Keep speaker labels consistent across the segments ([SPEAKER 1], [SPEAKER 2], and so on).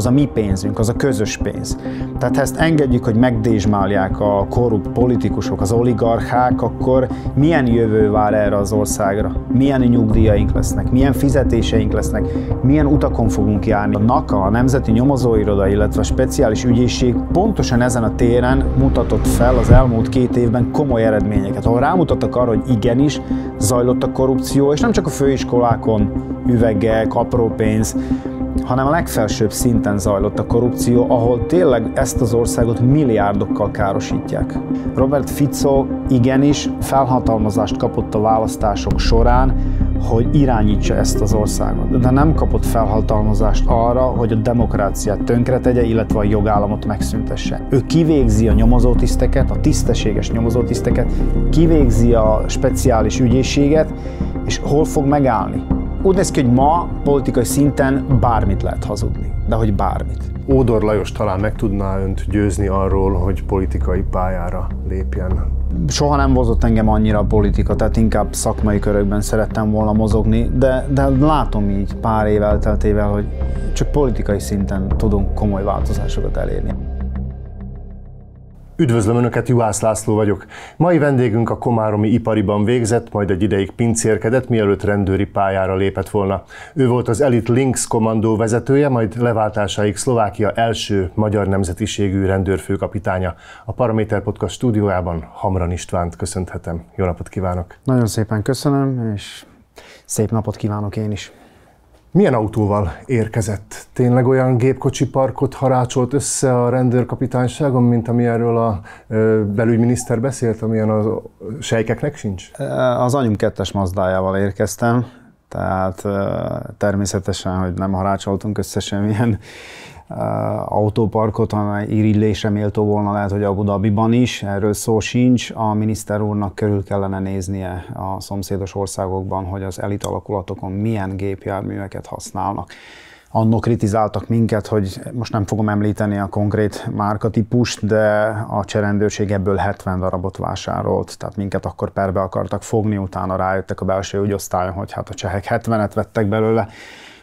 [SPEAKER 1] az a mi pénzünk, az a közös pénz. Tehát ha ezt engedjük, hogy megdésmálják a korrupt politikusok, az oligarchák, akkor milyen jövő vár erre az országra? Milyen nyugdíjaink lesznek? Milyen fizetéseink lesznek? Milyen utakon fogunk járni? A NAKA, a Nemzeti Nyomozóiroda, illetve a Speciális Ügyészség pontosan ezen a téren mutatott fel az elmúlt két évben komoly eredményeket, ahol rámutattak arra, hogy igenis zajlott a korrupció, és nem csak a főiskolákon üvegek, apró pénz, hanem a legfelsőbb szinten zajlott a korrupció, ahol tényleg ezt az országot milliárdokkal károsítják. Robert Fico igenis felhatalmazást kapott a választások során, hogy irányítsa ezt az országot, de nem kapott felhatalmazást arra, hogy a demokráciát tönkretegye, illetve a jogállamot megszüntesse. Ő kivégzi a nyomozótiszteket, a tisztességes nyomozótiszteket, kivégzi a speciális ügyészséget, és hol fog megállni? Úgy néz ki, hogy ma politikai szinten bármit lehet hazudni, de hogy bármit. Ódor Lajos talán meg tudná önt győzni arról, hogy politikai pályára lépjen. Soha nem vozott engem annyira a politika, tehát inkább szakmai körökben szerettem volna mozogni, de, de látom így pár év elteltével, hogy csak politikai szinten tudunk komoly változásokat elérni. Üdvözlöm Önöket, Juhász
[SPEAKER 2] László vagyok. Mai vendégünk a Komáromi ipariban végzett, majd egy ideig pincérkedett, mielőtt rendőri pályára lépett volna. Ő volt az Elite Links kommandó vezetője, majd leváltásáig Szlovákia első magyar nemzetiségű rendőrfőkapitánya. A Paraméter Podcast stúdiójában Hamran Istvánt köszönhetem. Jó napot kívánok!
[SPEAKER 1] Nagyon szépen köszönöm, és
[SPEAKER 2] szép napot kívánok én is! Milyen autóval érkezett? Tényleg olyan gépkocsi parkot harácsolt össze a rendőrkapitányságon, mint amilyenről a belügyminiszter beszélt, amilyen a sejkeknek sincs?
[SPEAKER 1] Az anyum kettes mazdájával érkeztem, tehát természetesen, hogy nem harácsoltunk össze semmilyen Eh, autóparkot, amely irigylésre méltó volna lehet, hogy Abu Dhabiban is, erről szó sincs. A miniszter úrnak körül kellene néznie a szomszédos országokban, hogy az elit alakulatokon milyen gépjárműveket használnak. Annó kritizáltak minket, hogy most nem fogom említeni a konkrét márkatípust, de a cserendőrség ebből 70 darabot vásárolt, tehát minket akkor perbe akartak fogni, utána rájöttek a belső ügyosztályon, hogy hát a csehek 70-et vettek belőle,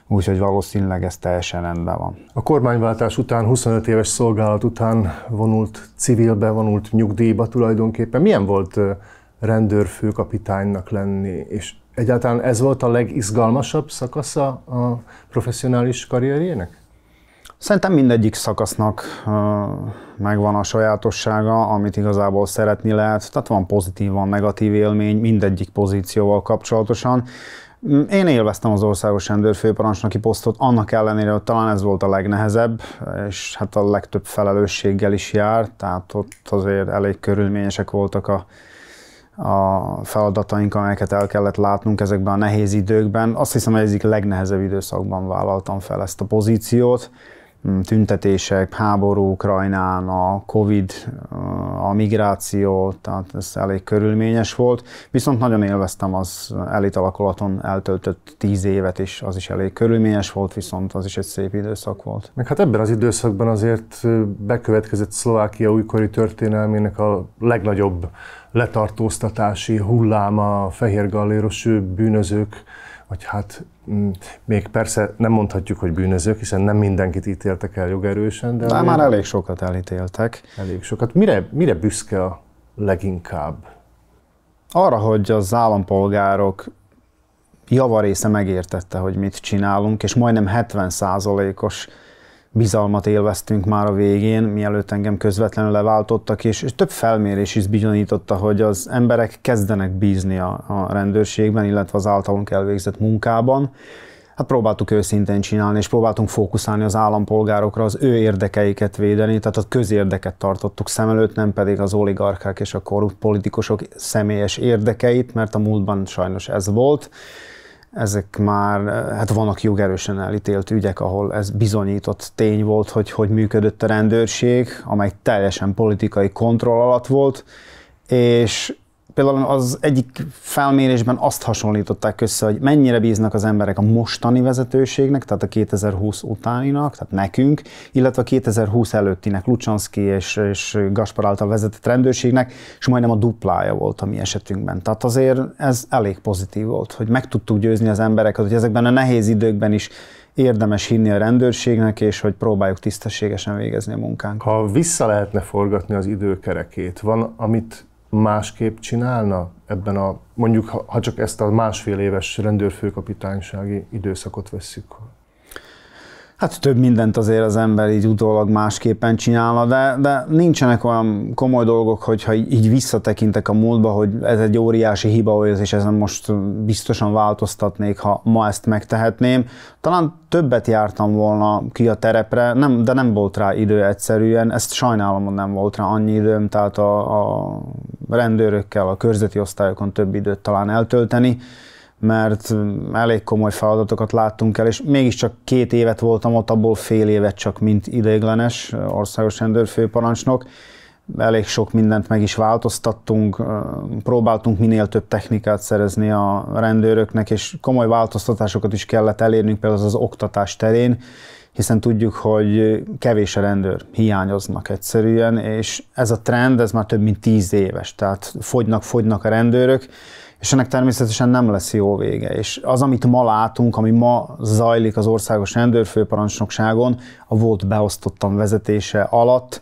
[SPEAKER 1] úgyhogy valószínűleg ez teljesen rendben van. A
[SPEAKER 2] kormányváltás után, 25 éves szolgálat után vonult civilbe, vonult nyugdíjba tulajdonképpen. Milyen volt rendőrfőkapitánynak lenni, és egyáltalán ez volt a legizgalmasabb szakasza a professzionális karrierjének?
[SPEAKER 1] Szerintem mindegyik szakasznak megvan a sajátossága, amit igazából szeretni lehet. Tehát van pozitív, van negatív élmény mindegyik pozícióval kapcsolatosan. Mm, én élveztem az országos rendőrfőparancsnoki posztot, annak ellenére, hogy talán ez volt a legnehezebb, és hát a legtöbb felelősséggel is jár, tehát ott azért elég körülményesek voltak a, a feladataink, amelyeket el kellett látnunk ezekben a nehéz időkben. Azt hiszem, hogy egyik legnehezebb időszakban vállaltam fel ezt a pozíciót. Mm, tüntetések, háború Ukrajnán, a Covid, a migráció, tehát ez elég körülményes volt. Viszont nagyon élveztem az elitalakulaton eltöltött tíz évet is, az is elég körülményes volt, viszont az is egy szép időszak volt.
[SPEAKER 2] Meg hát ebben az időszakban azért bekövetkezett Szlovákia újkori történelmének a legnagyobb letartóztatási hulláma, fehér galléros bűnözők vagy hát mm, még persze nem mondhatjuk, hogy bűnözők, hiszen nem mindenkit ítéltek el jogerősen, de... Már, már elég sokat elítéltek. Elég sokat. Mire, mire büszke a
[SPEAKER 1] leginkább? Arra, hogy az állampolgárok javarésze megértette, hogy mit csinálunk, és majdnem 70 os bizalmat élveztünk már a végén, mielőtt engem közvetlenül leváltottak, és, és több felmérés is bizonyította, hogy az emberek kezdenek bízni a, a rendőrségben, illetve az általunk elvégzett munkában. Hát próbáltuk őszintén csinálni, és próbáltunk fókuszálni az állampolgárokra, az ő érdekeiket védeni, tehát a közérdeket tartottuk szem előtt, nem pedig az oligarchák és a korrupt politikusok személyes érdekeit, mert a múltban sajnos ez volt ezek már, hát vannak jogerősen elítélt ügyek, ahol ez bizonyított tény volt, hogy hogy működött a rendőrség, amely teljesen politikai kontroll alatt volt, és például az egyik felmérésben azt hasonlították össze, hogy mennyire bíznak az emberek a mostani vezetőségnek, tehát a 2020 utáninak, tehát nekünk, illetve a 2020 előttinek, Lucsanszki és, és Gaspar által vezetett rendőrségnek, és majdnem a duplája volt a mi esetünkben. Tehát azért ez elég pozitív volt, hogy meg tudtuk győzni az embereket, hogy ezekben a nehéz időkben is érdemes hinni a rendőrségnek, és hogy próbáljuk tisztességesen végezni a munkánkat. Ha vissza lehetne forgatni az időkerekét, van, amit
[SPEAKER 2] másképp csinálna ebben a, mondjuk ha, csak ezt a másfél éves rendőrfőkapitánysági időszakot vesszük
[SPEAKER 1] Hát több mindent azért az ember így utólag másképpen csinálna, de, de nincsenek olyan komoly dolgok, hogyha így visszatekintek a múltba, hogy ez egy óriási hiba volt, és ezen most biztosan változtatnék, ha ma ezt megtehetném. Talán többet jártam volna ki a terepre, nem, de nem volt rá idő egyszerűen, ezt sajnálom, hogy nem volt rá annyi időm, tehát a, a rendőrökkel, a körzeti osztályokon több időt talán eltölteni, mert mm, elég komoly feladatokat láttunk el, és mégiscsak két évet voltam ott, abból fél évet csak, mint ideiglenes eh, országos rendőrfőparancsnok. Elég sok mindent meg is változtattunk, eh, próbáltunk minél több technikát szerezni a rendőröknek, és komoly változtatásokat is kellett elérnünk, például az, az oktatás terén, hiszen tudjuk, hogy kevés a rendőr, hiányoznak egyszerűen, és ez a trend, ez már több mint tíz éves, tehát fogynak, fogynak a rendőrök, és ennek természetesen nem lesz jó vége. És az, amit ma látunk, ami ma zajlik az országos rendőrfőparancsnokságon, a volt beosztottan vezetése alatt,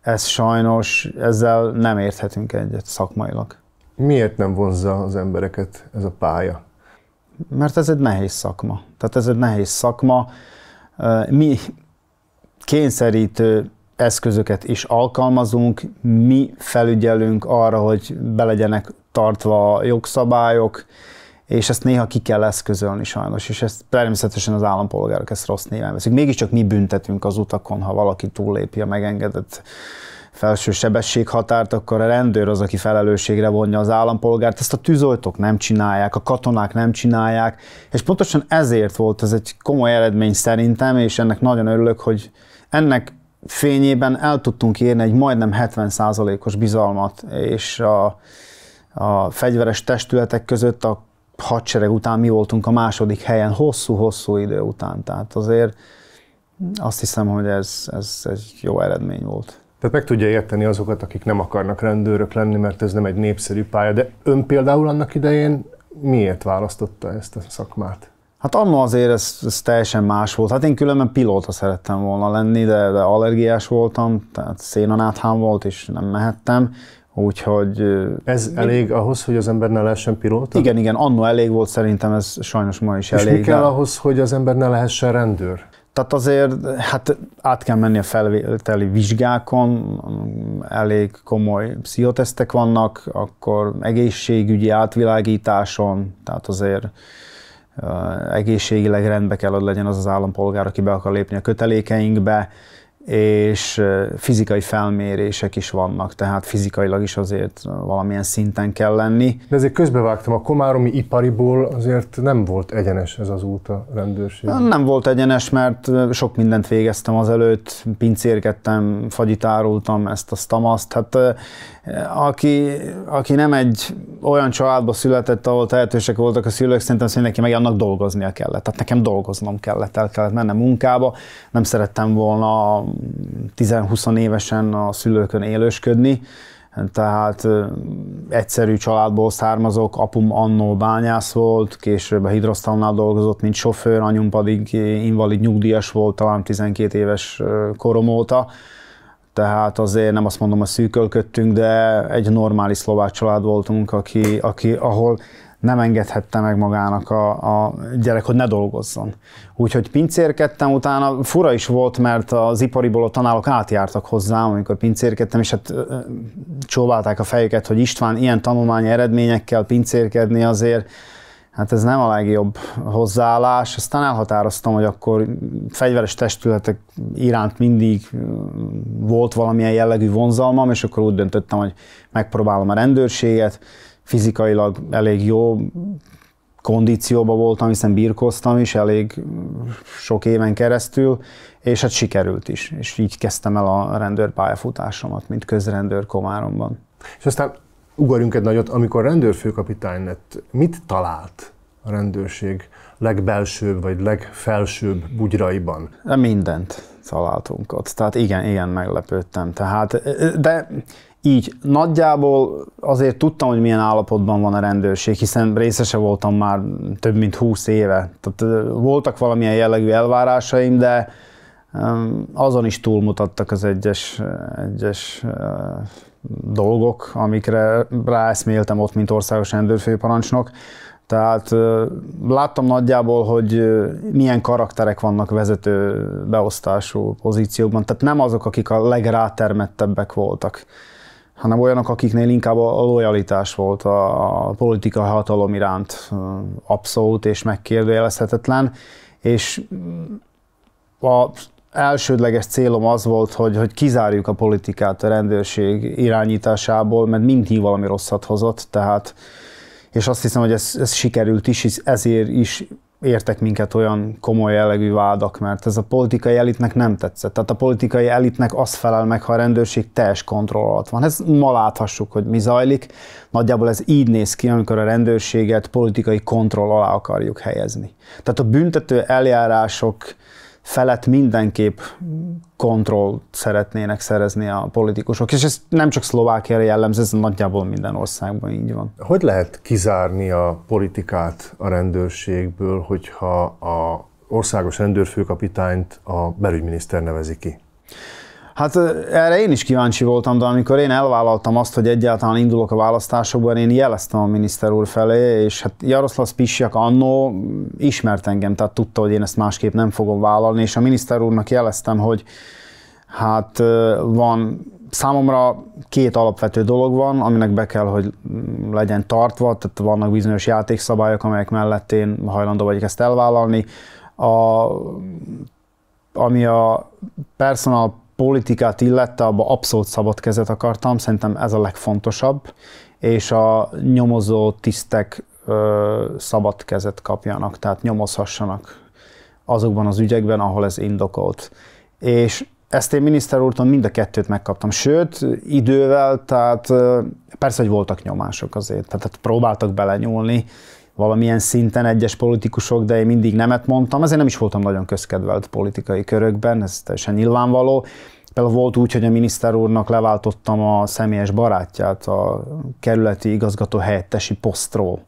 [SPEAKER 1] ez sajnos, ezzel nem érthetünk egyet szakmailag. Miért nem vonzza az embereket ez a pálya? Mert ez egy nehéz szakma. Tehát ez egy nehéz szakma. Mi kényszerítő eszközöket is alkalmazunk, mi felügyelünk arra, hogy belegyenek tartva jogszabályok, és ezt néha ki kell eszközölni sajnos, és ezt természetesen az állampolgárok ezt rossz néven veszik. Mégiscsak mi büntetünk az utakon, ha valaki túllépi a megengedett felső sebességhatárt, akkor a rendőr az, aki felelősségre vonja az állampolgárt. Ezt a tűzoltók nem csinálják, a katonák nem csinálják, és pontosan ezért volt ez egy komoly eredmény szerintem, és ennek nagyon örülök, hogy ennek fényében el tudtunk érni egy majdnem 70%-os bizalmat, és a a fegyveres testületek között a hadsereg után mi voltunk a második helyen hosszú-hosszú idő után. Tehát azért azt hiszem, hogy ez, ez egy jó eredmény volt. Tehát meg tudja érteni azokat, akik nem akarnak rendőrök lenni,
[SPEAKER 2] mert ez nem egy népszerű pálya. De ön például annak idején miért választotta ezt a szakmát?
[SPEAKER 1] Hát annó azért ez, ez teljesen más volt. Hát én különben pilóta szerettem volna lenni, de, de allergiás voltam, tehát szénanáthám volt, és nem mehettem. Úgyhogy... Ez mi? elég ahhoz, hogy az ember ne lehessen pilóta? Igen, igen, annó elég volt, szerintem ez sajnos ma is elég. És mi kell ahhoz, hogy az ember ne lehessen rendőr? Tehát azért hát át kell menni a felvételi vizsgákon, elég komoly pszichotesztek vannak, akkor egészségügyi átvilágításon, tehát azért egészségileg rendbe kell, hogy legyen az az állampolgár, aki be akar lépni a kötelékeinkbe, és fizikai felmérések is vannak, tehát fizikailag is azért valamilyen szinten kell lenni. De ezért közbevágtam, a komáromi ipariból azért nem
[SPEAKER 2] volt egyenes ez az út a rendőrség. Nem
[SPEAKER 1] volt egyenes, mert sok mindent végeztem azelőtt, pincérkedtem, fagyitárultam, ezt, azt, azt. Hát aki, aki nem egy olyan családba született, ahol tehetősek voltak a szülők, szerintem szerintem neki meg annak dolgoznia kellett. Tehát nekem dolgoznom kellett, el kellett mennem munkába, nem szerettem volna 10-20 évesen a szülőkön élősködni, tehát egyszerű családból származok, apum annó bányász volt, később a Hidrosztalnál dolgozott, mint sofőr, anyum pedig invalid nyugdíjas volt, talán 12 éves korom óta. Tehát azért nem azt mondom, hogy szűkölködtünk, de egy normális szlovák család voltunk, aki, aki, ahol nem engedhette meg magának a, a gyerek, hogy ne dolgozzon. Úgyhogy pincérkedtem, utána fura is volt, mert az ipariból a tanárok átjártak hozzám, amikor pincérkedtem, és hát csóválták a fejüket, hogy István ilyen tanulmányi eredményekkel pincérkedni azért, hát ez nem a legjobb hozzáállás. Aztán elhatároztam, hogy akkor fegyveres testületek iránt mindig volt valamilyen jellegű vonzalmam, és akkor úgy döntöttem, hogy megpróbálom a rendőrséget, fizikailag elég jó kondícióban voltam, hiszen birkoztam is elég sok éven keresztül, és hát sikerült is. És így kezdtem el a rendőr pályafutásomat, mint közrendőr Komáromban. És aztán
[SPEAKER 2] ugorjunk egy nagyot, amikor rendőrfőkapitány lett, mit talált a rendőrség
[SPEAKER 1] legbelsőbb vagy legfelsőbb bugyraiban? Mindent találtunk ott. Tehát igen, igen, meglepődtem. Tehát, de így nagyjából azért tudtam, hogy milyen állapotban van a rendőrség, hiszen részese voltam már több mint 20 éve. Tehát voltak valamilyen jellegű elvárásaim, de azon is túlmutattak az egyes, egyes dolgok, amikre ráeszméltem ott, mint országos rendőrfőparancsnok. Tehát láttam nagyjából, hogy milyen karakterek vannak vezető beosztású pozíciókban. Tehát nem azok, akik a legrátermettebbek voltak hanem olyanok, akiknél inkább a lojalitás volt a politika hatalom iránt abszolút és megkérdőjelezhetetlen, és mm, a elsődleges célom az volt, hogy, hogy kizárjuk a politikát a rendőrség irányításából, mert mindig valami rosszat hozott, tehát és azt hiszem, hogy ez, ez sikerült is, ezért is értek minket olyan komoly jellegű vádak, mert ez a politikai elitnek nem tetszett. Tehát a politikai elitnek az felel meg, ha a rendőrség teljes kontroll alatt van. Ez ma láthassuk, hogy mi zajlik. Nagyjából ez így néz ki, amikor a rendőrséget politikai kontroll alá akarjuk helyezni. Tehát a büntető eljárások felett mindenképp kontrollt szeretnének szerezni a politikusok, és ez nem csak Szlovákiára jellemző, ez nagyjából minden országban így van. Hogy lehet kizárni a politikát a rendőrségből,
[SPEAKER 2] hogyha a országos rendőrfőkapitányt a belügyminiszter nevezi ki?
[SPEAKER 1] Hát erre én is kíváncsi voltam, de amikor én elvállaltam azt, hogy egyáltalán indulok a választásokban, én jeleztem a miniszter úr felé, és hát Jaroszlav Pisjak annó ismert engem, tehát tudta, hogy én ezt másképp nem fogom vállalni, és a miniszter úrnak jeleztem, hogy hát van számomra két alapvető dolog van, aminek be kell, hogy legyen tartva, tehát vannak bizonyos játékszabályok, amelyek mellett én hajlandó vagyok ezt elvállalni. A, ami a personal politikát illette, abba abszolút szabad kezet akartam, szerintem ez a legfontosabb, és a nyomozó tisztek ö, szabad kezet kapjanak, tehát nyomozhassanak azokban az ügyekben, ahol ez indokolt. És ezt én miniszter úrtól mind a kettőt megkaptam. Sőt, idővel, tehát persze, hogy voltak nyomások azért, tehát próbáltak belenyúlni, valamilyen szinten egyes politikusok, de én mindig nemet mondtam, ezért nem is voltam nagyon közkedvelt politikai körökben, ez teljesen nyilvánvaló. Például volt úgy, hogy a miniszter úrnak leváltottam a személyes barátját a kerületi igazgató helyettesi posztról.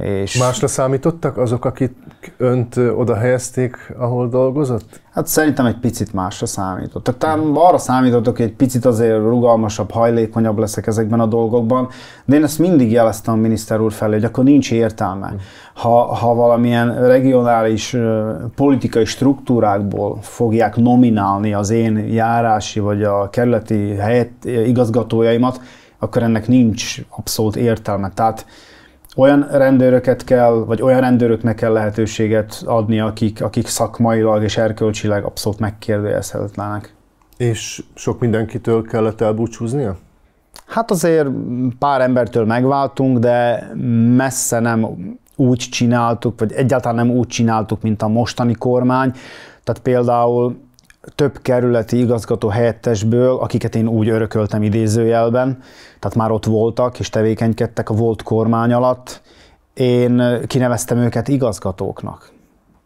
[SPEAKER 1] És Másra számítottak azok, akik önt oda helyezték, ahol dolgozott? Hát szerintem egy picit másra számítottak. Tehát arra számítottak, hogy egy picit azért rugalmasabb, hajlékonyabb leszek ezekben a dolgokban, de én ezt mindig jeleztem a miniszter úr felé, hogy akkor nincs értelme. Hm. Ha, ha valamilyen regionális politikai struktúrákból fogják nominálni az én járási vagy a kerületi helyet, igazgatójaimat, akkor ennek nincs abszolút értelme. Tehát olyan rendőröket kell, vagy olyan rendőröknek kell lehetőséget adni, akik, akik szakmailag és erkölcsileg abszolút megkérdőjelezhetetlenek. És sok mindenkitől kellett elbúcsúznia? Hát azért pár embertől megváltunk, de messze nem úgy csináltuk, vagy egyáltalán nem úgy csináltuk, mint a mostani kormány. Tehát például több kerületi igazgató helyettesből, akiket én úgy örököltem idézőjelben, tehát már ott voltak és tevékenykedtek a volt kormány alatt, én kineveztem őket igazgatóknak.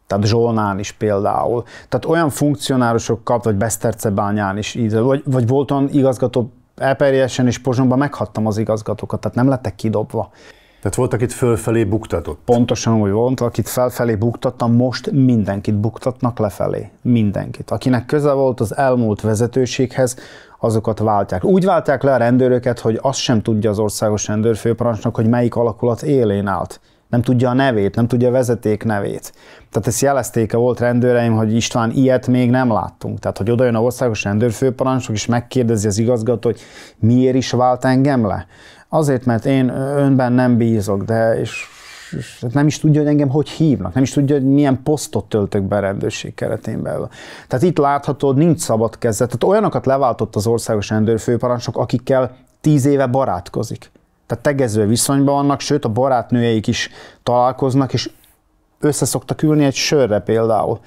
[SPEAKER 1] Tehát Zsolnán is például. Tehát olyan funkcionárosok kap, vagy Besztercebányán is, vagy, vagy volt olyan igazgató, Eperjesen és Pozsonban meghattam az igazgatókat, tehát nem lettek kidobva. Tehát volt, itt fölfelé buktatott. Pontosan úgy volt, akit felfelé buktattam, most mindenkit buktatnak lefelé. Mindenkit. Akinek köze volt az elmúlt vezetőséghez, azokat váltják. Úgy váltják le a rendőröket, hogy azt sem tudja az országos rendőrfőparancsnok, hogy melyik alakulat élén állt. Nem tudja a nevét, nem tudja a vezeték nevét. Tehát ezt jelezték a volt rendőreim, hogy István, ilyet még nem láttunk. Tehát, hogy odajön a országos rendőrfőparancsnok, és megkérdezi az igazgató, hogy miért is vált engem le Azért, mert én önben nem bízok, de és, és hát nem is tudja, hogy engem hogy hívnak, nem is tudja, hogy milyen posztot töltök be a rendőrség keretén belül. Tehát itt látható, nincs szabad kezdet. Tehát olyanokat leváltott az országos rendőrfőparancsok, akikkel tíz éve barátkozik. Tehát tegező viszonyban vannak, sőt a barátnőjeik is találkoznak, és össze szoktak ülni egy sörre például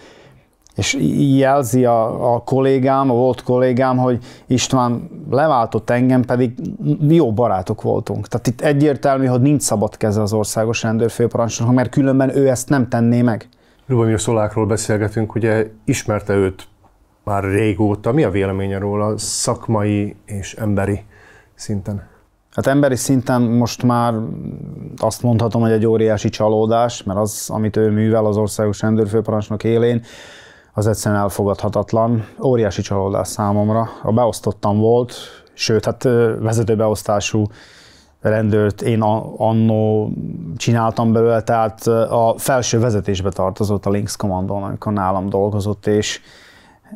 [SPEAKER 1] és jelzi a, a kollégám, a volt kollégám, hogy István leváltott engem, pedig jó barátok voltunk. Tehát itt egyértelmű, hogy nincs szabad keze az országos rendőrfőparancsnoknak, mert különben ő ezt nem tenné meg.
[SPEAKER 2] Lubomir Szolákról beszélgetünk, ugye ismerte őt már régóta.
[SPEAKER 1] Mi a véleménye róla szakmai és emberi szinten? Hát emberi szinten most már azt mondhatom, hogy egy óriási csalódás, mert az, amit ő művel az országos rendőrfőparancsnok élén, az egyszerűen elfogadhatatlan. Óriási csalódás számomra. A beosztottam volt, sőt, hát vezetőbeosztású rendőrt én annó csináltam belőle, tehát a felső vezetésbe tartozott a Links Commandon, amikor nálam dolgozott, és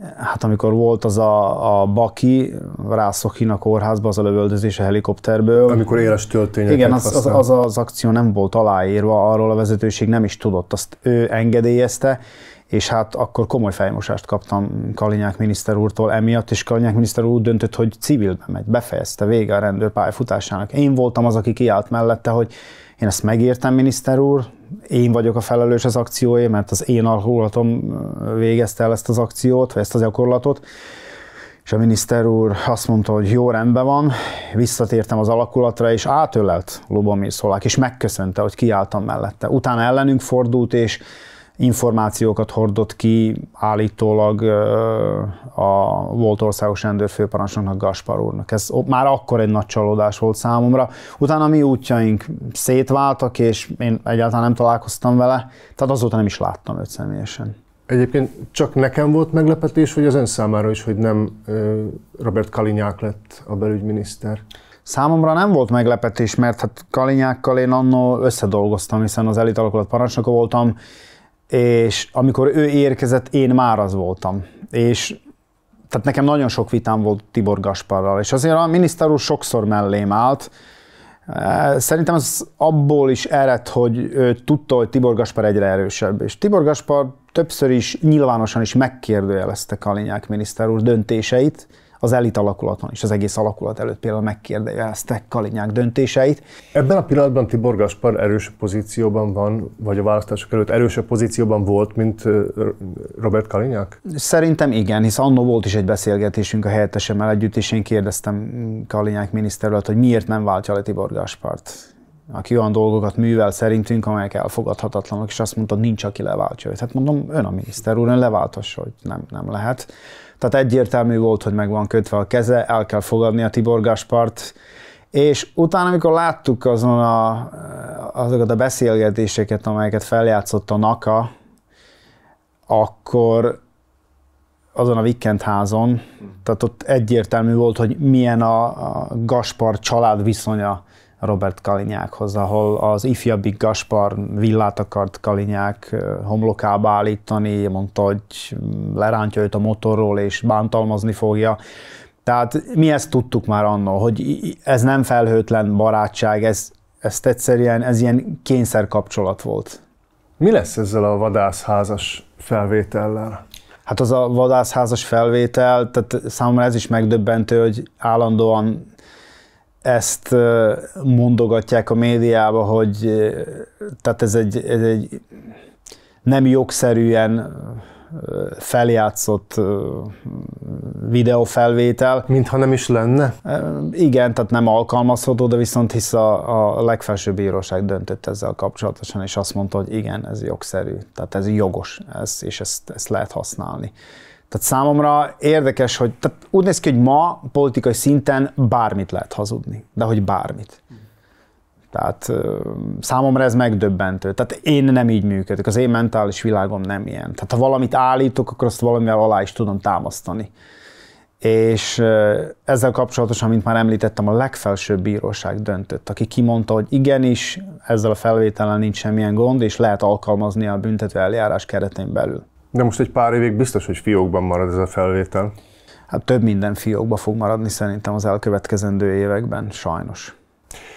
[SPEAKER 1] eh, hát amikor volt az a, a Baki, Rászokin a kórházba, az a lövöldözés a helikopterből. Amikor éles töltényeket Igen, az, az, az, az akció nem volt aláírva, arról a vezetőség nem is tudott, azt ő engedélyezte, és hát akkor komoly fejmosást kaptam Kalinyák miniszter úrtól emiatt, és Kalinyák miniszter úr döntött, hogy civilbe megy, befejezte vége a rendőr pályafutásának. Én voltam az, aki kiállt mellette, hogy én ezt megértem, miniszter úr, én vagyok a felelős az akcióért, mert az én alkulatom végezte el ezt az akciót, vagy ezt az gyakorlatot. És a miniszter úr azt mondta, hogy jó, rendben van, visszatértem az alakulatra, és átölelt Lubomir Szolák, és megköszönte, hogy kiálltam mellette. Utána ellenünk fordult, és információkat hordott ki állítólag a volt országos rendőrfőparancsnoknak Gaspar úrnak. Ez már akkor egy nagy csalódás volt számomra. Utána mi útjaink szétváltak, és én egyáltalán nem találkoztam vele, tehát azóta nem is láttam őt személyesen. Egyébként csak nekem volt meglepetés, hogy az ön számára is, hogy nem Robert Kalinyák lett a belügyminiszter. Számomra nem volt meglepetés, mert hát Kalinyákkal én annó összedolgoztam, hiszen az elit alakulat parancsnoka voltam, és amikor ő érkezett, én már az voltam. És tehát nekem nagyon sok vitám volt Tibor Gasparral, és azért a miniszter úr sokszor mellém állt. Eh, szerintem az abból is ered, hogy ő tudta, hogy Tibor Gaspar egyre erősebb, és Tibor Gaspar többször is nyilvánosan is megkérdőjelezte Kalinyák miniszter úr döntéseit, az elit alakulaton és az egész alakulat előtt például megkérdeztek Kalinyák döntéseit. Ebben a pillanatban Tibor Gaspar erős pozícióban van, vagy a választások előtt erősebb pozícióban volt, mint Robert Kalinyák? Szerintem igen, hisz annó volt is egy beszélgetésünk a helyettesemmel együtt, és én kérdeztem Kalinyák miniszterület, hogy miért nem váltja le Tibor Gaspart aki olyan dolgokat művel szerintünk, amelyek elfogadhatatlanok, és azt mondta, nincs, aki leváltja őt. Hát mondom, ön a miniszter úr, ön leváltassa, hogy nem, nem lehet. Tehát egyértelmű volt, hogy meg van kötve a keze, el kell fogadni a Tibor Gaspart, és utána, amikor láttuk azon a, azokat a beszélgetéseket, amelyeket feljátszott a Naka, akkor azon a Vikendházon, tehát ott egyértelmű volt, hogy milyen a, a Gaspar család viszonya Robert Kalinyákhoz, ahol az ifjabbik Gaspar villát akart Kalinyák homlokába állítani, mondta, hogy mm, lerántja őt a motorról és bántalmazni fogja. Tehát mi ezt tudtuk már annó, hogy ez nem felhőtlen barátság, ez, ez egyszerűen ez ilyen kényszer kapcsolat volt. Mi lesz ezzel a vadászházas felvétellel? Hát az a vadászházas felvétel, tehát számomra ez is megdöbbentő, hogy állandóan ezt mondogatják a médiába, hogy tehát ez egy, ez egy nem jogszerűen feljátszott videófelvétel. Mintha nem is lenne? Igen, tehát nem alkalmazható, de viszont hisz a, a legfelsőbb bíróság döntött ezzel kapcsolatosan, és azt mondta, hogy igen, ez jogszerű, tehát ez jogos, ez, és ezt, ezt lehet használni. Tehát számomra érdekes, hogy tehát úgy néz ki, hogy ma politikai szinten bármit lehet hazudni, de hogy bármit. Tehát számomra ez megdöbbentő. Tehát én nem így működök, az én mentális világom nem ilyen. Tehát ha valamit állítok, akkor azt valamivel alá is tudom támasztani. És ezzel kapcsolatosan, mint már említettem, a legfelsőbb bíróság döntött, aki kimondta, hogy igenis, ezzel a felvételen nincs semmilyen gond, és lehet alkalmazni a büntető eljárás keretén belül. De most egy pár évig biztos, hogy fiókban marad ez a felvétel. Hát több minden fiókba fog maradni szerintem az elkövetkezendő években, sajnos.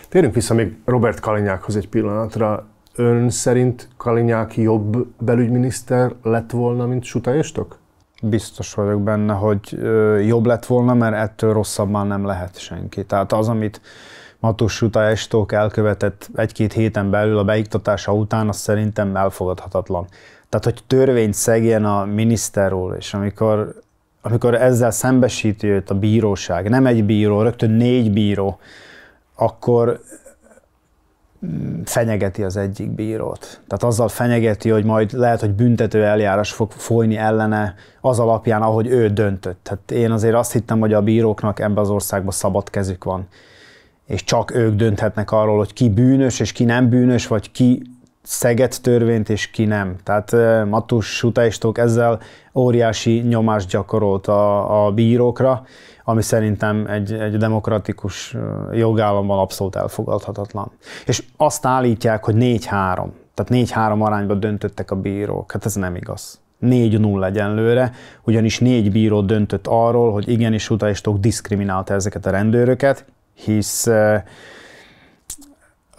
[SPEAKER 1] Térjünk vissza még Robert Kalinyákhoz egy pillanatra. Ön szerint Kalinyák jobb belügyminiszter lett volna, mint Estok? Biztos vagyok benne, hogy jobb lett volna, mert ettől rosszabban nem lehet senki. Tehát az, amit Matus Estok elkövetett egy-két héten belül a beiktatása után, az szerintem elfogadhatatlan. Tehát, hogy törvényt szegjen a miniszter úr, és amikor, amikor ezzel szembesíti őt a bíróság, nem egy bíró, rögtön négy bíró, akkor mm, fenyegeti az egyik bírót. Tehát azzal fenyegeti, hogy majd lehet, hogy büntető eljárás fog folyni ellene az alapján, ahogy ő döntött. Tehát én azért azt hittem, hogy a bíróknak ebben az országban szabad kezük van és csak ők dönthetnek arról, hogy ki bűnös és ki nem bűnös, vagy ki szeget törvényt, és ki nem. Tehát Matus Sutáistók ezzel óriási nyomást gyakorolt a, a bírókra, ami szerintem egy, egy demokratikus jogállamban abszolút elfogadhatatlan. És azt állítják, hogy 4-3. Tehát 4-3 arányban döntöttek a bírók. Hát ez nem igaz. 4-0 egyenlőre, ugyanis négy bíró döntött arról, hogy igenis Sutáistók diszkriminálta ezeket a rendőröket, hisz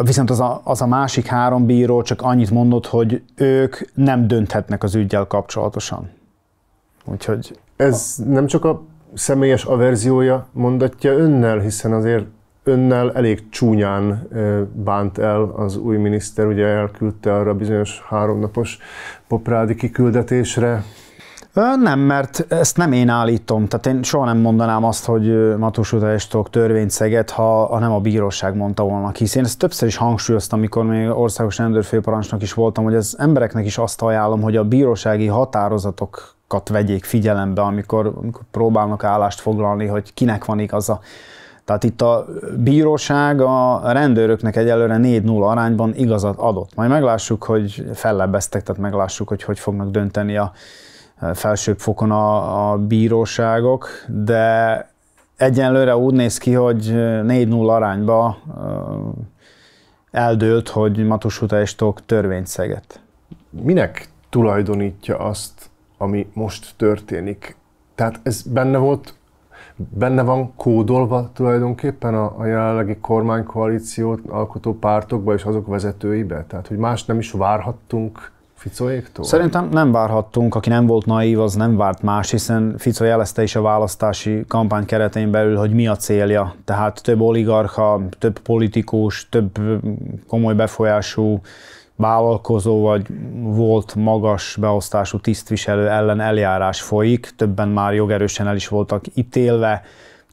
[SPEAKER 1] Viszont az a, az a másik három bíró csak annyit mondott, hogy ők nem dönthetnek az ügyel kapcsolatosan. Úgyhogy... Ez a... nem csak a
[SPEAKER 2] személyes averziója mondatja önnel, hiszen azért önnel elég csúnyán bánt el az új miniszter, ugye elküldte arra bizonyos háromnapos
[SPEAKER 1] poprádi kiküldetésre, nem, mert ezt nem én állítom. Tehát én soha nem mondanám azt, hogy Matus Utastok törvényt szeget, ha, nem a bíróság mondta volna ki. Én ezt többször is hangsúlyoztam, amikor még országos rendőrfőparancsnok is voltam, hogy az embereknek is azt ajánlom, hogy a bírósági határozatokat vegyék figyelembe, amikor, amikor próbálnak állást foglalni, hogy kinek van igaza. Tehát itt a bíróság a rendőröknek egyelőre 4-0 arányban igazat adott. Majd meglássuk, hogy fellebbeztek, tehát meglássuk, hogy hogy fognak dönteni a Eh, felsőbb fokon a, a bíróságok, de egyenlőre úgy néz ki, hogy 4-0 arányba eh, eldőlt, hogy Matus Hutástok törvényt szeget. Minek
[SPEAKER 2] tulajdonítja azt, ami most történik? Tehát ez benne volt, benne van kódolva tulajdonképpen a, a jelenlegi kormánykoalíciót
[SPEAKER 1] alkotó pártokba és azok vezetőibe? Tehát, hogy más nem is várhattunk Ficoéktól? Szerintem nem várhattunk, aki nem volt naív, az nem várt más, hiszen Fico jelezte is a választási kampány keretein belül, hogy mi a célja. Tehát több oligarcha, több politikus, több komoly befolyású vállalkozó vagy volt magas beosztású tisztviselő ellen eljárás folyik, többen már jogerősen el is voltak ítélve,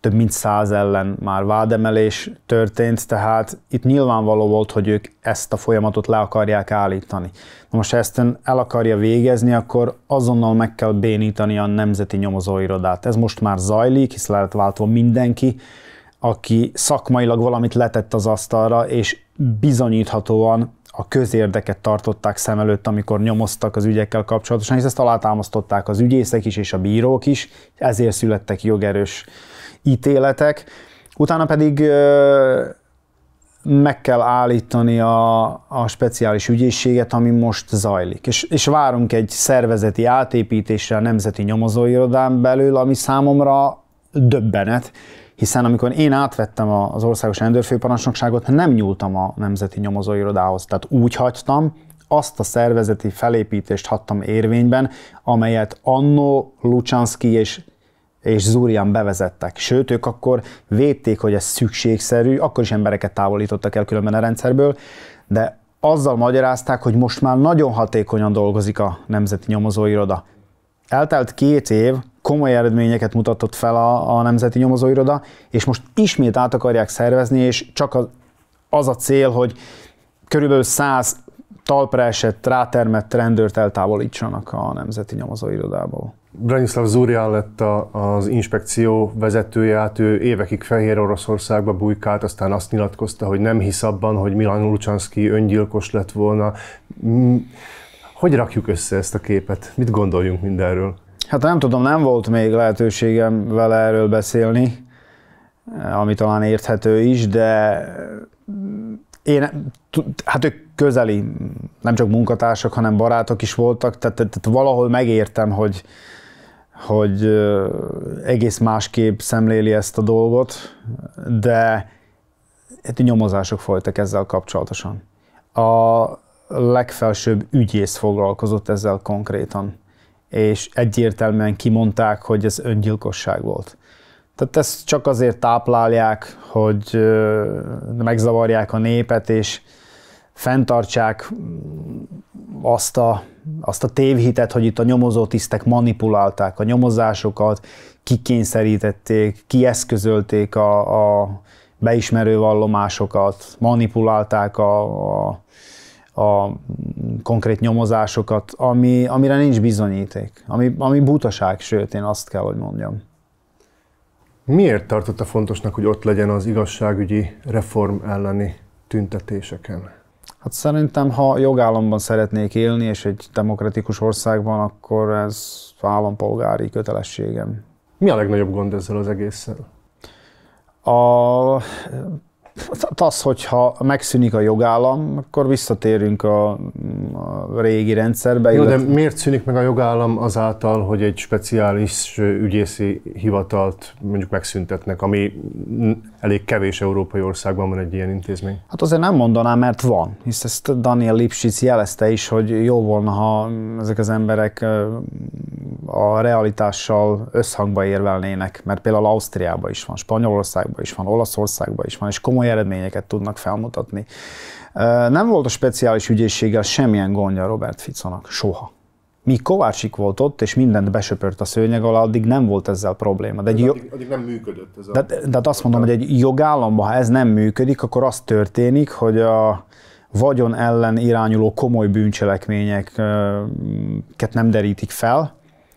[SPEAKER 1] több mint száz ellen már vádemelés történt, tehát itt nyilvánvaló volt, hogy ők ezt a folyamatot le akarják állítani. Na most, ha ezt el akarja végezni, akkor azonnal meg kell bénítani a Nemzeti Nyomozóirodát. Ez most már zajlik, hisz lehet váltva mindenki, aki szakmailag valamit letett az asztalra, és bizonyíthatóan a közérdeket tartották szem előtt, amikor nyomoztak az ügyekkel kapcsolatosan, és ezt alátámasztották az ügyészek is és a bírók is, ezért születtek jogerős ítéletek, utána pedig meg kell állítani a, a speciális ügyészséget, ami most zajlik. És, és várunk egy szervezeti átépítésre a Nemzeti Nyomozóirodán belül, ami számomra döbbenet, hiszen amikor én átvettem az Országos Rendőrfőparancsnokságot, nem nyúltam a Nemzeti Nyomozóirodához, tehát úgy hagytam, azt a szervezeti felépítést hattam érvényben, amelyet Anno Lucsanszki és és Zúrian bevezettek. Sőt, ők akkor védték, hogy ez szükségszerű, akkor is embereket távolítottak el különben a rendszerből, de azzal magyarázták, hogy most már nagyon hatékonyan dolgozik a Nemzeti Nyomozóiroda. Eltelt két év, komoly eredményeket mutatott fel a, a Nemzeti Nyomozóiroda, és most ismét át akarják szervezni, és csak az, az a cél, hogy körülbelül 100 talpra esett, rátermett rendőrt eltávolítsanak a Nemzeti Nyomozóirodából. Branislav Zúrián lett a, az
[SPEAKER 2] inspekció vezetője, hát ő évekig Fehér Oroszországba bujkált, aztán azt nyilatkozta, hogy nem hisz abban, hogy Milan Lucsanszki öngyilkos lett volna. Hogy rakjuk
[SPEAKER 1] össze ezt a képet? Mit gondoljunk mindenről? Hát nem tudom, nem volt még lehetőségem vele erről beszélni, ami talán érthető is, de én, hát ők közeli, nem csak munkatársak, hanem barátok is voltak, tehát, tehát valahol megértem, hogy, hogy egész másképp szemléli ezt a dolgot, de hát nyomozások folytak ezzel kapcsolatosan. A legfelsőbb ügyész foglalkozott ezzel konkrétan, és egyértelműen kimondták, hogy ez öngyilkosság volt. Tehát ezt csak azért táplálják, hogy megzavarják a népet, és fenntartsák mm, azt a, azt a tévhitet, hogy itt a nyomozó tisztek manipulálták a nyomozásokat, kikényszerítették, kieszközölték a, a beismerő vallomásokat, manipulálták a, a, a konkrét nyomozásokat, ami, amire nincs bizonyíték, ami, ami butaság, sőt, én azt kell, hogy mondjam.
[SPEAKER 2] Miért tartotta fontosnak, hogy ott legyen az igazságügyi reform elleni tüntetéseken?
[SPEAKER 1] Hát szerintem, ha jogállamban szeretnék élni, és egy demokratikus országban, akkor ez állampolgári kötelességem. Mi a legnagyobb gond ezzel az egésszel? A, az, hogyha megszűnik a jogállam, akkor visszatérünk a, a régi rendszerbe. Jó, illetve... de
[SPEAKER 2] miért szűnik meg a jogállam azáltal, hogy egy speciális ügyészi hivatalt mondjuk megszüntetnek, ami elég kevés európai országban van egy ilyen intézmény.
[SPEAKER 1] Hát azért nem mondanám, mert van, hisz ezt Daniel Lipschitz jelezte is, hogy jó volna, ha ezek az emberek a realitással összhangba érvelnének, mert például Ausztriában is van, Spanyolországban is van, Olaszországban is van, és komoly eredményeket tudnak felmutatni. Nem volt a speciális ügyészséggel semmilyen gondja Robert Ficonak, soha míg Kovácsik volt ott, és mindent besöpört a szőnyeg alá, addig nem volt ezzel probléma. De, egy de addig, addig nem
[SPEAKER 2] működött ez a... De, de,
[SPEAKER 1] de hát azt mondom, hogy egy jogállamban, ha ez nem működik, akkor az történik, hogy a vagyon ellen irányuló komoly bűncselekményeket nem derítik fel,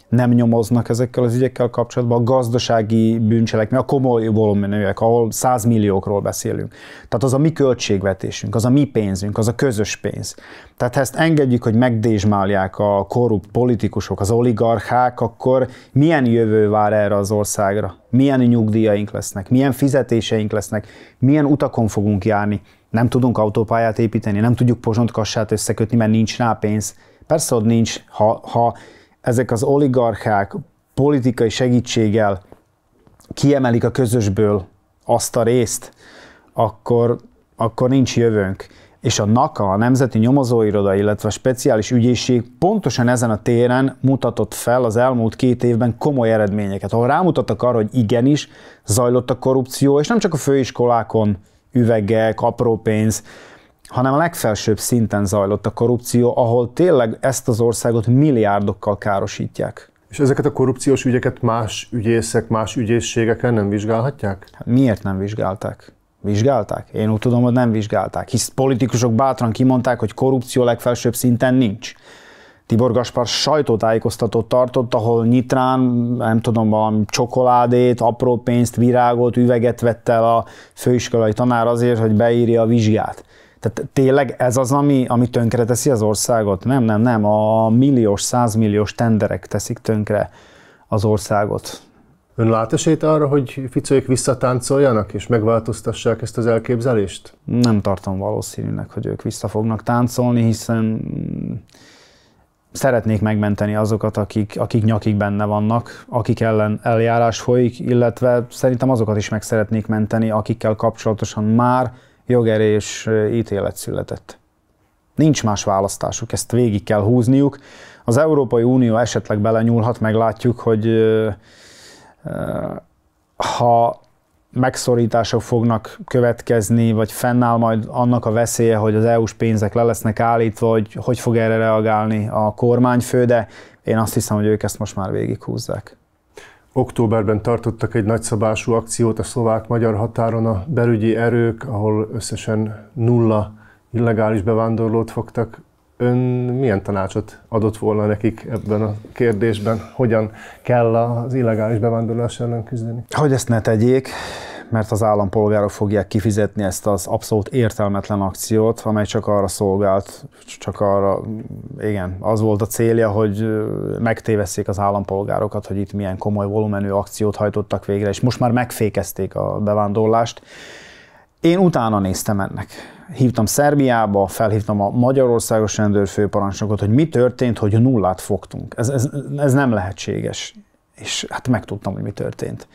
[SPEAKER 1] nem nyomoznak ezekkel az ügyekkel kapcsolatban, a gazdasági mert a komoly volumenűek, ahol százmilliókról milliókról beszélünk. Tehát az a mi költségvetésünk, az a mi pénzünk, az a közös pénz. Tehát ha ezt engedjük, hogy megdésmálják a korrupt politikusok, az oligarchák, akkor milyen jövő vár erre az országra? Milyen nyugdíjaink lesznek? Milyen fizetéseink lesznek? Milyen utakon fogunk járni? Nem tudunk autópályát építeni, nem tudjuk pozsontkassát összekötni, mert nincs rá pénz. Persze, hogy nincs, ha, ha ezek az oligarchák politikai segítséggel kiemelik a közösből azt a részt, akkor, akkor nincs jövőnk. És a NAKA, a Nemzeti Nyomozóiroda, illetve a Speciális Ügyészség pontosan ezen a téren mutatott fel az elmúlt két évben komoly eredményeket, ahol rámutattak arra, hogy igenis zajlott a korrupció, és nem csak a főiskolákon üvegek, apró pénz, hanem a legfelsőbb szinten zajlott a korrupció, ahol tényleg ezt az országot milliárdokkal károsítják. És ezeket a korrupciós ügyeket más ügyészek, más ügyészségeken nem vizsgálhatják? Hát miért nem vizsgálták? Vizsgálták? Én úgy tudom, hogy nem vizsgálták, hisz politikusok bátran kimondták, hogy korrupció legfelsőbb szinten nincs. Tibor Gaspar sajtótájékoztatót tartott, ahol nyitrán, nem tudom, valami csokoládét, apró pénzt, virágot, üveget vett el a főiskolai tanár azért, hogy beírja a vizsgát. Tehát tényleg ez az, ami, ami teszi az országot? Nem, nem, nem. A milliós, százmilliós tenderek teszik tönkre az országot. Ön lát
[SPEAKER 2] esélyt arra, hogy Ficoik visszatáncoljanak és megváltoztassák ezt az elképzelést? Nem
[SPEAKER 1] tartom valószínűnek, hogy ők vissza fognak táncolni, hiszen szeretnék megmenteni azokat, akik, akik nyakig benne vannak, akik ellen eljárás folyik, illetve szerintem azokat is meg szeretnék menteni, akikkel kapcsolatosan már jogerős ítélet született. Nincs más választásuk, ezt végig kell húzniuk. Az Európai Unió esetleg belenyúlhat, meglátjuk, hogy ha megszorítások fognak következni, vagy fennáll majd annak a veszélye, hogy az EU-s pénzek le lesznek állítva, hogy hogy fog erre reagálni a kormányfő, de én azt hiszem, hogy ők ezt most már végighúzzák. Októberben tartottak
[SPEAKER 2] egy nagyszabású akciót a szlovák-magyar határon a belügyi erők, ahol összesen nulla illegális bevándorlót fogtak. Ön milyen tanácsot adott volna nekik ebben a kérdésben? Hogyan kell az illegális bevándorlás ellen
[SPEAKER 1] küzdeni? Hogy ezt ne tegyék, mert az állampolgárok fogják kifizetni ezt az abszolút értelmetlen akciót, amely csak arra szolgált, csak arra, igen, az volt a célja, hogy megtévesszék az állampolgárokat, hogy itt milyen komoly volumenű akciót hajtottak végre, és most már megfékezték a bevándorlást. Én utána néztem ennek. Hívtam Szerbiába, felhívtam a Magyarországos rendőrfőparancsnokot, hogy mi történt, hogy nullát fogtunk. Ez, ez, ez nem lehetséges. És hát megtudtam, hogy mi történt.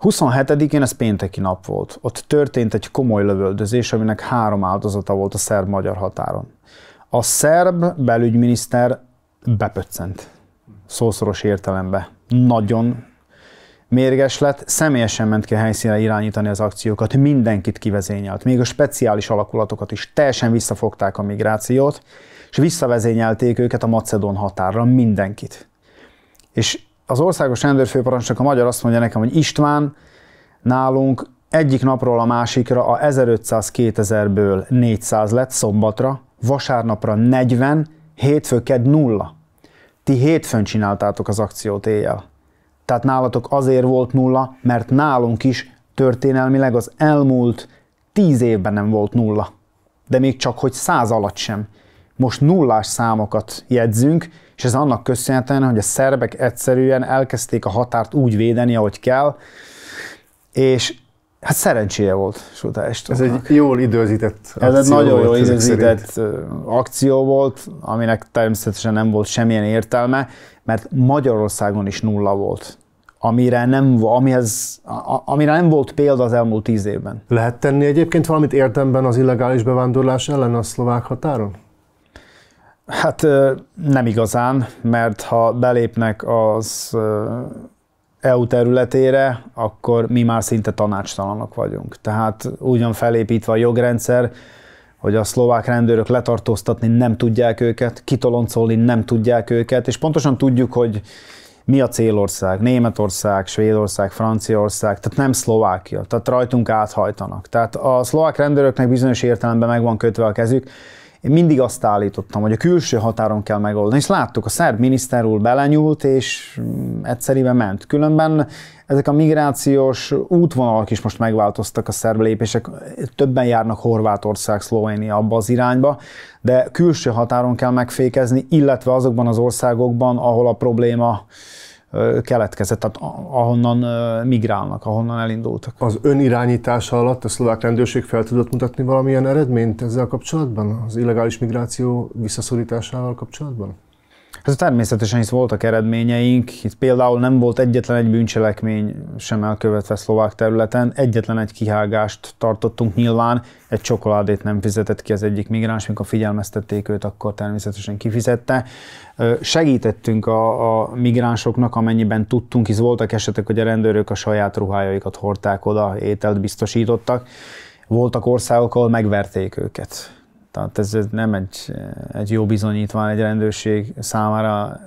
[SPEAKER 1] 27-én ez pénteki nap volt. Ott történt egy komoly lövöldözés, aminek három áldozata volt a szerb-magyar határon. A szerb belügyminiszter bepöccent. Szószoros értelemben. Nagyon mérges lett, személyesen ment ki a helyszínre irányítani az akciókat, mindenkit kivezényelt, még a speciális alakulatokat is, teljesen visszafogták a migrációt, és visszavezényelték őket a Macedón határra, mindenkit. És az országos rendőrfőparancsnok, a magyar azt mondja nekem, hogy István, nálunk egyik napról a másikra a 1500-2000-ből 400 lett szombatra, vasárnapra 40, hétfőked nulla. Ti hétfőn csináltátok az akciót éjjel. Tehát nálatok azért volt nulla, mert nálunk is történelmileg az elmúlt 10 évben nem volt nulla. De még csak, hogy száz alatt sem most nullás számokat jegyzünk, és ez annak köszönhetően, hogy a szerbek egyszerűen elkezdték a határt úgy védeni, ahogy kell, és hát szerencséje volt Estónak. Ez egy jól időzített
[SPEAKER 2] akció Ez egy nagyon jól időzített
[SPEAKER 1] szerint. akció volt, aminek természetesen nem volt semmilyen értelme, mert Magyarországon is nulla volt amire nem, amihez, amire nem volt példa az elmúlt tíz évben. Lehet tenni egyébként valamit értemben az illegális bevándorlás ellen a szlovák határon? Hát nem igazán, mert ha belépnek az EU területére, akkor mi már szinte tanácstalanok vagyunk. Tehát ugyan felépítve a jogrendszer, hogy a szlovák rendőrök letartóztatni nem tudják őket, kitoloncolni nem tudják őket, és pontosan tudjuk, hogy mi a célország, Németország, Svédország, Franciaország, tehát nem Szlovákia, tehát rajtunk áthajtanak. Tehát a szlovák rendőröknek bizonyos értelemben meg van kötve a kezük, én mindig azt állítottam, hogy a külső határon kell megoldani, és láttuk, a szerb miniszter úr belenyúlt, és mm, egyszerűen ment. Különben ezek a migrációs útvonalak is most megváltoztak a szerb lépések, többen járnak Horvátország, Szlovénia abba az irányba, de külső határon kell megfékezni, illetve azokban az országokban, ahol a probléma keletkezett, tehát ahonnan
[SPEAKER 2] migrálnak, ahonnan elindultak. Az önirányítása alatt a szlovák rendőrség fel tudott mutatni valamilyen eredményt ezzel kapcsolatban, az illegális migráció visszaszorításával kapcsolatban?
[SPEAKER 1] Ez természetesen is voltak eredményeink, itt például nem volt egyetlen egy bűncselekmény sem elkövetve szlovák területen, egyetlen egy kihágást tartottunk nyilván, egy csokoládét nem fizetett ki az egyik migráns, mikor figyelmeztették őt, akkor természetesen kifizette. Segítettünk a, a migránsoknak, amennyiben tudtunk, hisz voltak esetek, hogy a rendőrök a saját ruhájaikat hordták oda, ételt biztosítottak. Voltak országok, ahol megverték őket tehát ez nem egy, egy jó bizonyítvány egy rendőrség számára,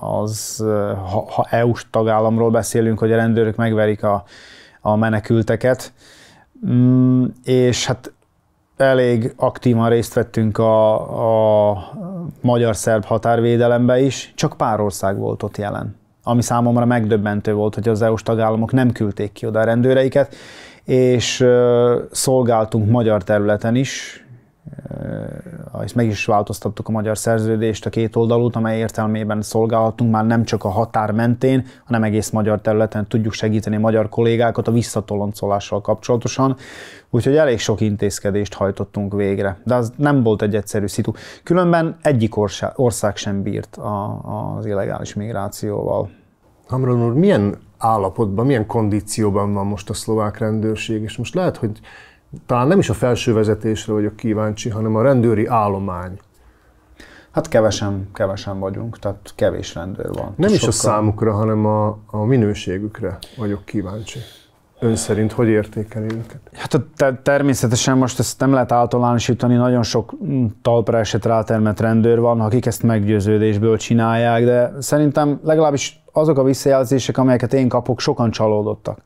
[SPEAKER 1] az, ha, ha EU-s tagállamról beszélünk, hogy a rendőrök megverik a, a menekülteket, mm, és hát elég aktívan részt vettünk a, a magyar-szerb határvédelembe is, csak pár ország volt ott jelen. Ami számomra megdöbbentő volt, hogy az EU-s tagállamok nem küldték ki oda a rendőreiket, és szolgáltunk magyar területen is, és meg is változtattuk a magyar szerződést, a két oldalút, amely értelmében szolgálhatunk már nem csak a határ mentén, hanem egész magyar területen tudjuk segíteni a magyar kollégákat a visszatoloncolással kapcsolatosan. Úgyhogy elég sok intézkedést hajtottunk végre, de az nem volt egy egyszerű szitu. Különben egyik ország sem bírt a, az illegális migrációval. Hamron úr, milyen állapotban, milyen
[SPEAKER 2] kondícióban van most a szlovák rendőrség, és most lehet, hogy talán nem is a felső vezetésre vagyok kíváncsi, hanem a rendőri állomány. Hát kevesen, kevesen vagyunk, tehát kevés rendőr van. Nem Sokkal... is a számukra, hanem a, a minőségükre vagyok kíváncsi. Ön szerint hogy értékeli őket?
[SPEAKER 1] Hát te, természetesen most ezt nem lehet általánosítani, nagyon sok mm, talpra esett rátermett rendőr van, akik ezt meggyőződésből csinálják, de szerintem legalábbis azok a visszajelzések, amelyeket én kapok, sokan csalódottak.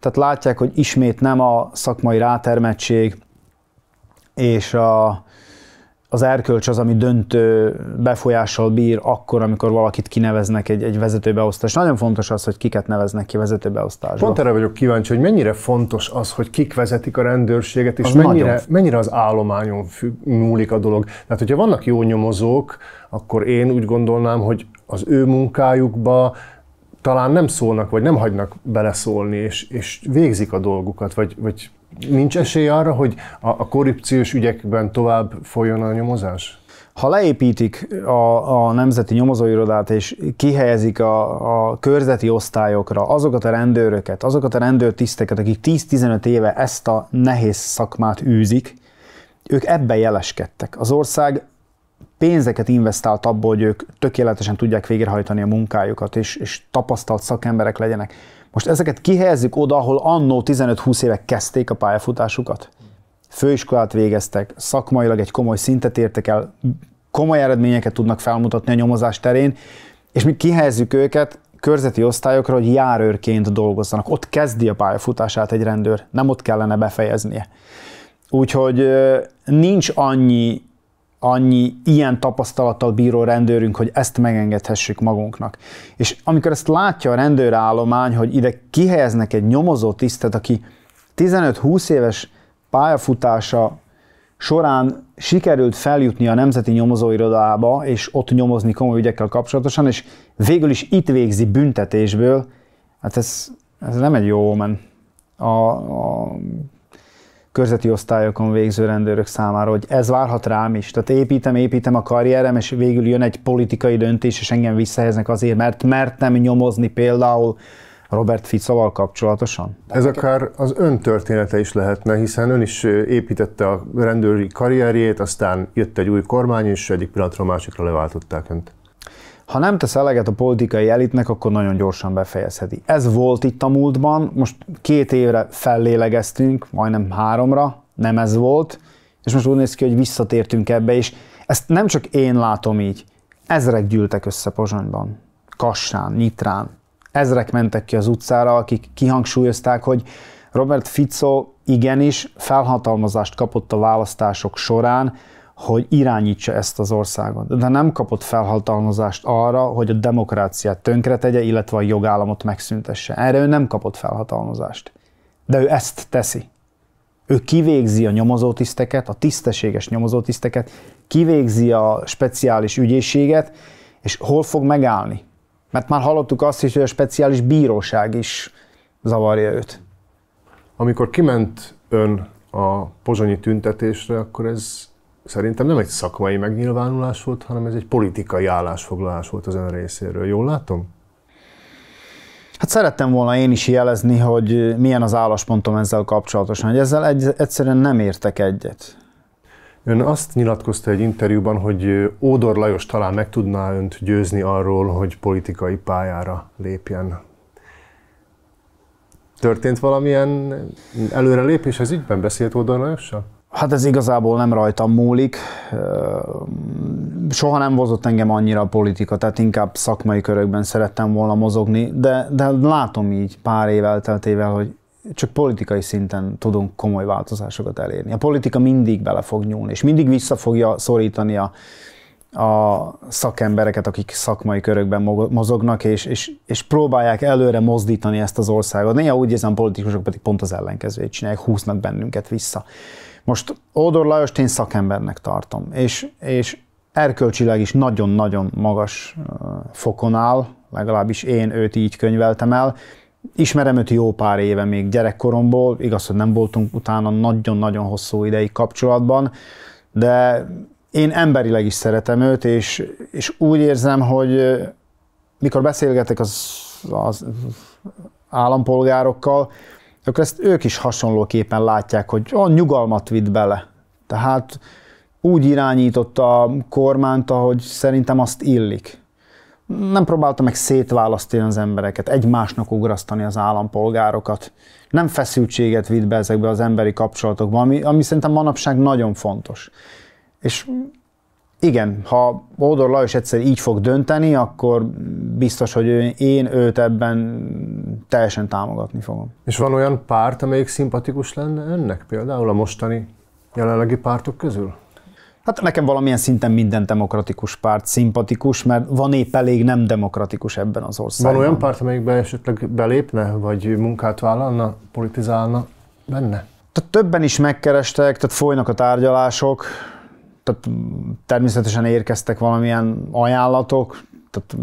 [SPEAKER 1] Tehát látják, hogy ismét nem a szakmai rátermettség és a, az erkölcs az, ami döntő befolyással bír akkor, amikor valakit kineveznek egy, egy vezetőbeosztás. Nagyon fontos az, hogy kiket neveznek ki vezetőbeosztásba. Pont
[SPEAKER 2] erre vagyok kíváncsi, hogy mennyire fontos az, hogy kik vezetik a
[SPEAKER 1] rendőrséget, és az mennyire, nagyon. mennyire az
[SPEAKER 2] állományon függ, múlik a dolog. Tehát, hogyha vannak jó nyomozók, akkor én úgy gondolnám, hogy az ő munkájukba talán nem szólnak, vagy nem hagynak beleszólni, és, és végzik a dolgukat, vagy, vagy nincs esély arra, hogy a, a korrupciós
[SPEAKER 1] ügyekben tovább folyjon a nyomozás? Ha leépítik a, a Nemzeti Nyomozóirodát és kihelyezik a, a körzeti osztályokra azokat a rendőröket, azokat a rendőrtiszteket, akik 10-15 éve ezt a nehéz szakmát űzik, ők ebben jeleskedtek. Az ország pénzeket investált abba, hogy ők tökéletesen tudják végrehajtani a munkájukat, és, és tapasztalt szakemberek legyenek. Most ezeket kihelyezzük oda, ahol annó 15-20 évek kezdték a pályafutásukat. Főiskolát végeztek, szakmailag egy komoly szintet értek el, komoly eredményeket tudnak felmutatni a nyomozás terén, és mi kihelyezzük őket körzeti osztályokra, hogy járőrként dolgozzanak. Ott kezdi a pályafutását egy rendőr, nem ott kellene befejeznie. Úgyhogy nincs annyi annyi ilyen tapasztalattal bíró rendőrünk, hogy ezt megengedhessük magunknak. És amikor ezt látja a rendőrállomány, hogy ide kihelyeznek egy nyomozó tisztet, aki 15-20 éves pályafutása során sikerült feljutni a Nemzeti Nyomozóirodába, és ott nyomozni komoly ügyekkel kapcsolatosan, és végül is itt végzi büntetésből, hát ez, ez nem egy jó omen. A, a körzeti osztályokon végző rendőrök számára, hogy ez várhat rám is. Tehát építem, építem a karrierem, és végül jön egy politikai döntés, és engem visszaheznek azért, mert mertem nyomozni például Robert Ficoval kapcsolatosan?
[SPEAKER 2] Ez akár az ön története is lehetne, hiszen ön is építette a rendőri karrierjét, aztán jött egy új kormány, és egyik pillanatról másikra leváltották önt
[SPEAKER 1] ha nem tesz eleget a politikai elitnek, akkor nagyon gyorsan befejezheti. Ez volt itt a múltban, most két évre fellélegeztünk, majdnem háromra, nem ez volt, és most úgy néz ki, hogy visszatértünk ebbe, és ezt nem csak én látom így, ezrek gyűltek össze Pozsonyban, Kassán, Nyitrán, ezrek mentek ki az utcára, akik kihangsúlyozták, hogy Robert Fico igenis felhatalmazást kapott a választások során, hogy irányítsa ezt az országot. De nem kapott felhatalmazást arra, hogy a demokráciát tönkretegye, illetve a jogállamot megszüntesse. Erre ő nem kapott felhatalmazást. De ő ezt teszi. Ő kivégzi a nyomozótiszteket, a tisztességes nyomozótiszteket, kivégzi a speciális ügyészséget, és hol fog megállni? Mert már hallottuk azt is, hogy a speciális bíróság is zavarja őt. Amikor kiment ön a pozsonyi tüntetésre,
[SPEAKER 2] akkor ez szerintem nem egy szakmai megnyilvánulás volt, hanem ez egy politikai állásfoglalás
[SPEAKER 1] volt az ön részéről. Jól látom? Hát szerettem volna én is jelezni, hogy milyen az álláspontom ezzel kapcsolatosan, hogy ezzel egy, egyszerűen nem értek egyet. Ön azt nyilatkozta egy interjúban, hogy Ódor Lajos talán meg tudná önt
[SPEAKER 2] győzni arról, hogy politikai pályára lépjen. Történt valamilyen előrelépés az ügyben? Beszélt Ódor Lajossal?
[SPEAKER 1] Hát ez igazából nem rajtam múlik. Soha nem vozott engem annyira a politika, tehát inkább szakmai körökben szerettem volna mozogni, de, de látom így pár év elteltével, hogy csak politikai szinten tudunk komoly változásokat elérni. A politika mindig bele fog nyúlni, és mindig vissza fogja szorítani a, a szakembereket, akik szakmai körökben mozognak, és, és, és próbálják előre mozdítani ezt az országot. Néha úgy érzem, a politikusok pedig pont az ellenkezőjét csinálják, húznak bennünket vissza. Most Ódor Lajost én szakembernek tartom, és, és erkölcsileg is nagyon-nagyon magas fokon áll, legalábbis én őt így könyveltem el. Ismerem őt jó pár éve még gyerekkoromból, igaz, hogy nem voltunk utána nagyon-nagyon hosszú ideig kapcsolatban, de én emberileg is szeretem őt, és, és úgy érzem, hogy mikor beszélgetek az, az állampolgárokkal, akkor ezt ők is hasonlóképpen látják, hogy a nyugalmat vitt bele. Tehát úgy irányította a kormányt, ahogy szerintem azt illik. Nem próbálta meg szétválasztani az embereket, egymásnak ugrasztani az állampolgárokat. Nem feszültséget vitt be ezekbe az emberi kapcsolatokba, ami, ami szerintem manapság nagyon fontos. És igen, ha Bódor Lajos egyszer így fog dönteni, akkor biztos, hogy én őt ebben teljesen támogatni fogom. És van olyan párt, amelyik szimpatikus lenne önnek például a mostani jelenlegi pártok közül? Hát nekem valamilyen szinten minden demokratikus párt szimpatikus, mert van épp elég nem demokratikus ebben az országban. Van olyan
[SPEAKER 2] párt, amelyikbe esetleg belépne, vagy munkát vállalna, politizálna benne?
[SPEAKER 1] Tehát többen is megkerestek, tehát folynak a tárgyalások, tehát természetesen érkeztek valamilyen ajánlatok, tehát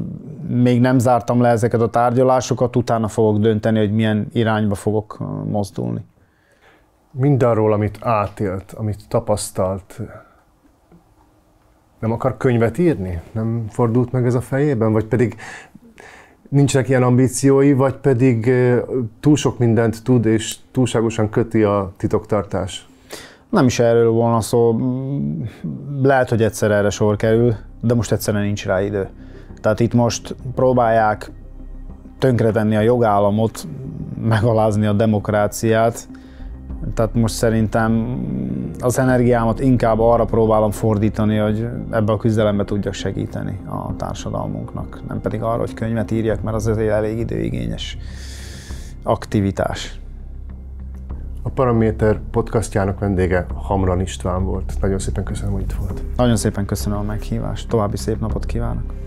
[SPEAKER 1] még nem zártam le ezeket a tárgyalásokat, utána fogok dönteni, hogy milyen irányba fogok mozdulni. Mindarról, amit átélt, amit
[SPEAKER 2] tapasztalt, nem akar könyvet írni? Nem fordult meg ez a fejében? Vagy pedig nincsenek ilyen ambíciói, vagy pedig túl sok
[SPEAKER 1] mindent tud, és túlságosan köti a titoktartás? Nem is erről volna szó, lehet, hogy egyszer erre sor kerül, de most egyszerűen nincs rá idő. Tehát itt most próbálják tönkretenni a jogállamot, megalázni a demokráciát, tehát most szerintem az energiámat inkább arra próbálom fordítani, hogy ebbe a küzdelembe tudjak segíteni a társadalmunknak, nem pedig arra, hogy könyvet írjak, mert az azért elég időigényes aktivitás.
[SPEAKER 2] A Paraméter podcastjának vendége Hamran István volt.
[SPEAKER 1] Nagyon szépen köszönöm, hogy itt volt. Nagyon szépen köszönöm a meghívást. További szép napot kívánok.